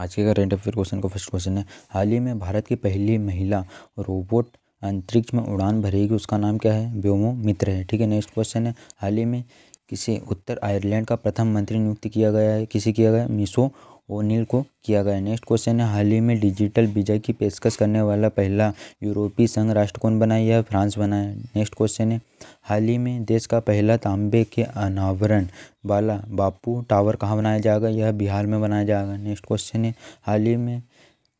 आज के current affair question का फर्स्ट क्वेश्चन है हाल ही में भारत की पहली महिला रोबोट अंतरिक्ष में उड़ान भरेगी उसका नाम क्या है व्योमो मित्र है ठीक है नेक्स्ट क्वेश्चन है हाल ही में किसे उत्तर आयरलैंड का प्रथम मंत्री नियुक्त किया गया है किसे किया गया मिसो ओनिल को किया गया नेक्स्ट क्वेश्चन है हाल ही में डिजिटल वीज़ा की पेशकश करने वाला पहला यूरोपीय संघ राष्ट्र कौन बनाया है फ्रांस बनाया नेक्स्ट क्वेश्चन है हाल ही में देश का पहला तांबे के अनावरण वाला बापू टावर कहाँ बनाया जाएगा यह बिहार में बनाया जाएगा नेक्स्ट क्वेश्चन है हाल ही में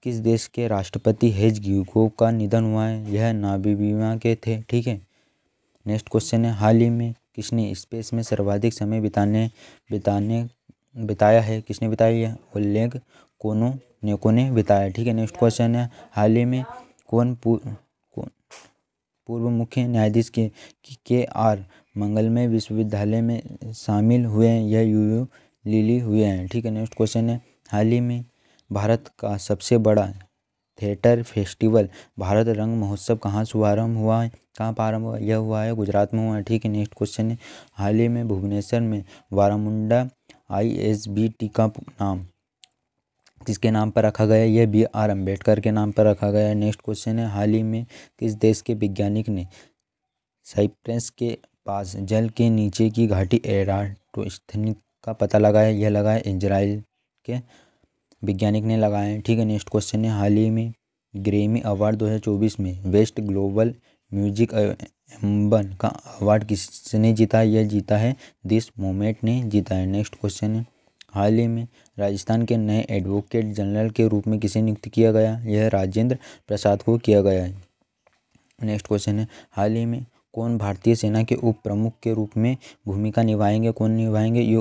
किस देश के राष्ट्रपति हेज ग्यूको का निधन हुआ है यह नाबीबीमा के थे ठीक है नेक्स्ट क्वेश्चन है हाल ही में किसने स्पेस में सर्वाधिक समय बिताने बिताने बिताया है किसने बिताया है उल्लेख कोनो नेको ने बिताया ठीक है नेक्स्ट क्वेश्चन है हाल ही में कौन पूर्व मुख्य न्यायाधीश के के आर मंगलमय विश्वविद्यालय में शामिल हुए हैं यह यू यू लिली हुए हैं ठीक है नेक्स्ट क्वेश्चन है हाल ही में भारत का सबसे बड़ा थिएटर फेस्टिवल भारत रंग महोत्सव कहाँ शुभारंभ हुआ है कहाँ प्रारंभ हुआ यह हुआ है गुजरात में हुआ है ठीक है नेक्स्ट क्वेश्चन है हाल ही में भुवनेश्वर में Baramunda I S B T का नाम किसके नाम पर रखा गया यह बी आर अम्बेडकर के नाम पर रखा गया नेक्स्ट क्वेश्चन है हाल ही में किस देश के वैज्ञानिक ने साइप्रस के पास जल के नीचे की घाटी एराटोस्थनिक का पता लगाया यह लगाया इजराइल के वैज्ञानिक ने लगाया ठीक है नेक्स्ट क्वेश्चन है हाल ही में ग्रेमी अवार्ड 2024 में वेस्ट ग्लोबल म्यूजिक एम्बन का अवार्ड किसने जीता यह जीता है दिस मोमेंट ने जीता है नेक्स्ट क्वेश्चन है हाल ही में राजस्थान के नए एडवोकेट जनरल के रूप में किसे नियुक्त किया गया यह राजेंद्र प्रसाद को किया गया है नेक्स्ट क्वेश्चन है हाल ही में कौन भारतीय सेना के उप प्रमुख के रूप में भूमिका निभाएंगे कौन निभाएंगे ये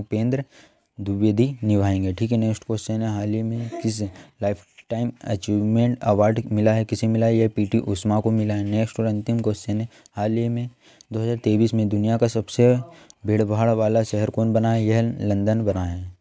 उपेंद्र द्विवेदी निभाएंगे ठीक है नेक्स्ट क्वेश्चन है हाल ही में किस लाइफ टाइम अचीवमेंट अवार्ड मिला है किसे मिला है यह पी टी उषमा को मिला है नेक्स्ट और अंतिम क्वेश्चन है हाल ही में 2023 में दुनिया का सबसे भीड़भाड़ वाला शहर कौन बना है यह लंदन बना है